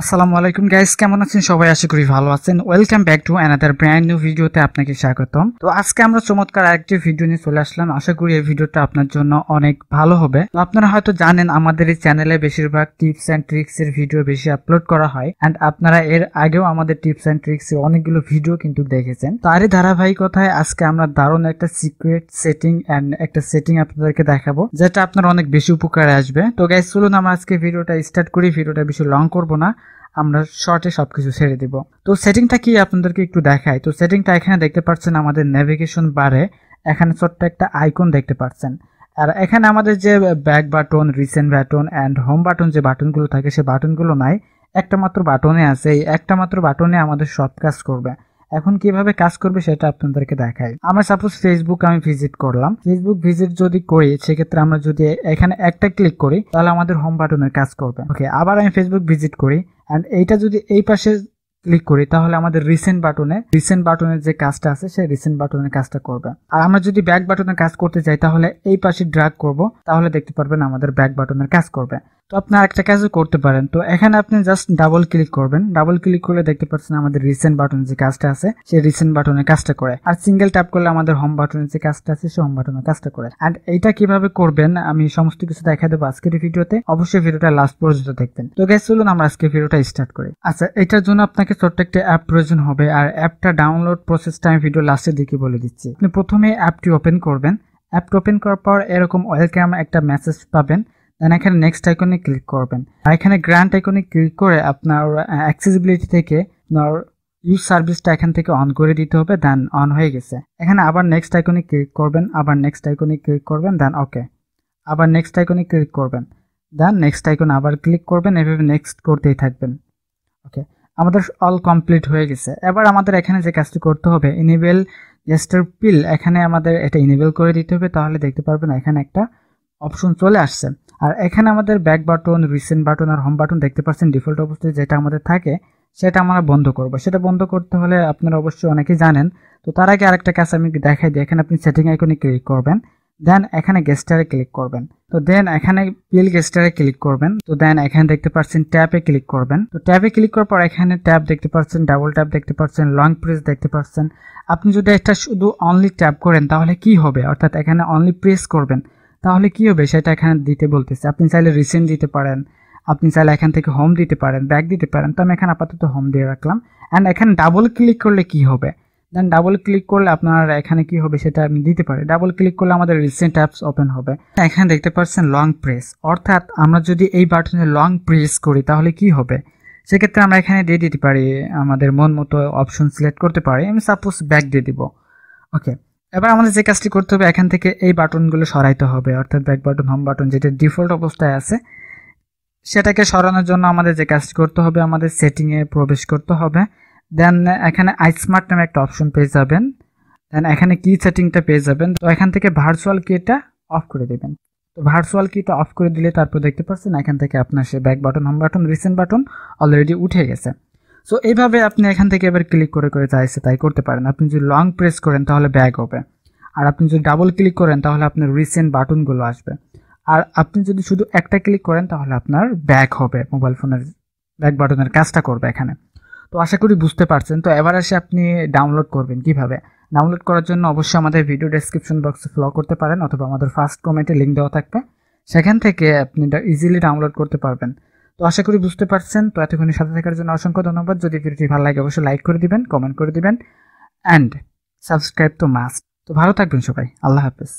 আসসালামু আলাইকুম গাইস কেমন আছেন সবাই আশা করি ভালো আছেন welcome back to another brand new ভিডিওতে আপনাকে স্বাগতম তো আজকে আমরা চমৎকার আরেকটি ভিডিও নিয়ে চলে আসলাম আশা করি এই ভিডিওটা আপনার জন্য অনেক ভালো হবে তো আপনারা হয়তো জানেন আমাদের এই চ্যানেলে বেশিরভাগ টিপস অ্যান্ড ট্রিক্স এর ভিডিও বেশি আপলোড করা হয় অ্যান্ড আপনারা এর আগেও আমাদের টিপস অ্যান্ড ট্রিক্স এর অনেকগুলো ভিডিও কিন্তু দেখেছেন তারই ধারাবাহিকতায় আজকে আমরা দারুণ একটা সিক্রেট সেটিং অ্যান্ড একটা সেটিং আপনাদেরকে দেখাবো যেটা আপনার অনেক বেশি উপকারে আসবে তো গাইস চলুন আমরা আজকে ভিডিওটা স্টার্ট করি ভিডিওটা বেশি লং করবো না আমরা শর্টে সব কিছু ছেড়ে দিব তো সেটিংটা কি আপনাদেরকে একটু দেখাই তো সেটিংটা এখানে দেখতে পাচ্ছেন আমাদের নেভিগেশন বারে এখানে ছোট্ট একটা আইকন দেখতে পাচ্ছেন আর এখানে আমাদের যে back button recent button and home button যে বাটনগুলো থাকে সে বাটনগুলো নাই একটা মাত্র বাটনে আছে এই একটা মাত্র বাটনে আমাদের সব কাজ করবে এখন কিভাবে কাজ করবে সেটা আপনাদেরকে দেখাই আমার সাপোজ ফেসবুক আমি ভিজিট করলাম ফেসবুক ভিজিট যদি করি সেক্ষেত্রে আমরা যদি এখানে একটা ক্লিক করি তাহলে আমাদের হোম বাটনের কাজ করবে ওকে আবার আমি ফেসবুক ভিজিট করি অ্যান্ড এইটা যদি এই পাশে ক্লিক করি তাহলে আমাদের রিসেন্ট বাটনে রিসেন্ট বাটনের যে কাজটা আছে সেই রিসেন্ট বাটনের কাজটা করবে আর আমরা যদি ব্যাক বাটনের কাজ করতে চাই তাহলে এই পাশে ড্রাগ করব তাহলে দেখতে পারবেন আমাদের ব্যাক বাটনের কাজ করবে তো আপনার একটা কাজও করতে পারেন তো এখানে আপনি জাস্ট ডাবল ক্লিক করবেন ডাবল ক্লিক করলে দেখতে পাচ্ছেন আমাদের রিসেন্ট বাটনের যে কাজটা আছে সেই রিসেন্ট বাটনের কাজটা করে আর সিঙ্গেল ট্যাপ করলে আমাদের হোম বাটনের যে কাজটা আছে সেই হোম বাটনের কাজটা করে অ্যান্ড এইটা কিভাবে করবেন আমি সমস্ত কিছু দেখা দেবো আজকের ভিডিওতে অবশ্যই ভিডিওটা লাস্ট পর্যন্ত দেখবেন তো গ্যাস চলুন আমরা আজকে ভিডিওটা স্টার্ট করি আচ্ছা এটার জন্য আপনাকে আপনাকে ছোট্ট একটা অ্যাপ প্রয়োজন হবে আর অ্যাপটা ডাউনলোড প্রসেসটা আমি ভিডিও লাস্টে দিকে বলে দিচ্ছি আপনি প্রথমে অ্যাপটি ওপেন করবেন অ্যাপটি ওপেন করার পর এরকম ওয়েলকাম একটা মেসেজ পাবেন দেন এখানে নেক্সট আইকনে ক্লিক করবেন আর এখানে গ্র্যান্ড আইকনে ক্লিক করে আপনার অ্যাক্সেসিবিলিটি থেকে আপনার ইউজ সার্ভিসটা এখান থেকে অন করে দিতে হবে দেন অন হয়ে গেছে এখানে আবার নেক্সট আইকনে ক্লিক করবেন আবার নেক্সট আইকনে ক্লিক করবেন দেন ওকে আবার নেক্সট আইকনে ক্লিক করবেন দেন নেক্সট আইকন আবার ক্লিক করবেন এভাবে নেক্সট করতেই থাকবেন ওকে আমাদের অল কমপ্লিট হয়ে গেছে এবার আমাদের এখানে যে কাজটি করতে হবে ইনেবেল জেস্টার পিল এখানে আমাদের এটা ইনেবেল করে দিতে হবে তাহলে দেখতে পারবেন এখানে একটা অপশন চলে আসছে আর এখানে আমাদের ব্যাক বাটন রিসেন্ট বাটন আর হোম বাটন দেখতে পাচ্ছেন ডিফল্ট অবস্থায় যেটা আমাদের থাকে সেটা আমরা বন্ধ করব সেটা বন্ধ করতে হলে আপনারা অবশ্যই অনেকেই জানেন তো তার আগে আরেকটা কাজ আমি দেখাই দিই এখানে আপনি সেটিং আইকনে ক্লিক করবেন দেন এখানে গেস্টারে ক্লিক করবেন তো দেন এখানে বিল গেস্টারে ক্লিক করবেন তো দেন এখানে দেখতে পাচ্ছেন ট্যাপে ক্লিক করবেন তো ট্যাপে ক্লিক করার পর এখানে ট্যাব দেখতে পাচ্ছেন ডাবল ট্যাব দেখতে পাচ্ছেন লং প্রেস দেখতে পাচ্ছেন আপনি যদি এটা শুধু অনলি ট্যাপ করেন তাহলে কি হবে অর্থাৎ এখানে অনলি প্রেস করবেন তাহলে কি হবে সেটা এখানে দিতে বলতেছে আপনি চাইলে রিসেন্ট দিতে পারেন আপনি চাইলে এখান থেকে হোম দিতে পারেন ব্যাক দিতে পারেন তো আমি এখানে আপাতত হোম দিয়ে রাখলাম অ্যান্ড এখানে ডাবল ক্লিক করলে কি হবে দেন ডাবল ক্লিক করলে আপনার এখানে কি হবে সেটা আপনি দিতে পারি ডাবল ক্লিক করলে আমাদের রিসেন্ট অ্যাপস ওপেন হবে এখানে দেখতে পাচ্ছেন লং প্রেস অর্থাৎ আমরা যদি এই বাটনে লং প্রেস করি তাহলে কি হবে সেক্ষেত্রে আমরা এখানে দিয়ে দিতে পারি আমাদের মন মতো অপশন সিলেক্ট করতে পারি আমি সাপোজ ব্যাক দিয়ে দিব ওকে এবার আমাদের যে কাজটি করতে হবে এখান থেকে এই বাটনগুলো সরাইতে হবে অর্থাৎ ব্যাক বাটন হোম বাটন যেটা ডিফল্ট অবস্থায় আছে সেটাকে সরানোর জন্য আমাদের যে কাজটি করতে হবে আমাদের সেটিংয়ে প্রবেশ করতে হবে দেন এখানে স্মার্ট নামে একটা অপশন পেয়ে যাবেন দেন এখানে কি সেটিংটা পেয়ে যাবেন তো এখান থেকে ভার্চুয়াল কিটা অফ করে দেবেন তো ভার্চুয়াল কিটা অফ করে দিলে তারপর দেখতে পাচ্ছেন এখান থেকে আপনার সে back button home button recent button already উঠে গেছে সো এইভাবে আপনি এখান থেকে এবার ক্লিক করে করে চাইছে তাই করতে পারেন আপনি যদি লং প্রেস করেন তাহলে ব্যাক হবে আর আপনি যদি ডাবল ক্লিক করেন তাহলে আপনার রিসেন্ট বাটনগুলো আসবে আর আপনি যদি শুধু একটা ক্লিক করেন তাহলে আপনার ব্যাক হবে মোবাইল ফোনের ব্যাক বাটনের কাজটা করবে এখানে তো আশা করি বুঝতে পারছেন তো এবার আসে আপনি ডাউনলোড করবেন কিভাবে ডাউনলোড করার জন্য অবশ্যই আমাদের ভিডিও ডেসক্রিপশন বক্সে ফলো করতে পারেন অথবা আমাদের ফার্স্ট কমেন্টে লিঙ্ক দেওয়া থাকবে সেখান থেকে আপনি ইজিলি ডাউনলোড করতে পারবেন তো আশা করি বুঝতে পারছেন তো এতক্ষণের সাথে থাকার জন্য অসংখ্য ধন্যবাদ যদি ভিডিওটি ভালো লাগে অবশ্যই লাইক করে দিবেন কমেন্ট করে দিবেন অ্যান্ড সাবস্ক্রাইব তো মাস্ট তো ভালো থাকবেন সবাই আল্লাহ হাফেজ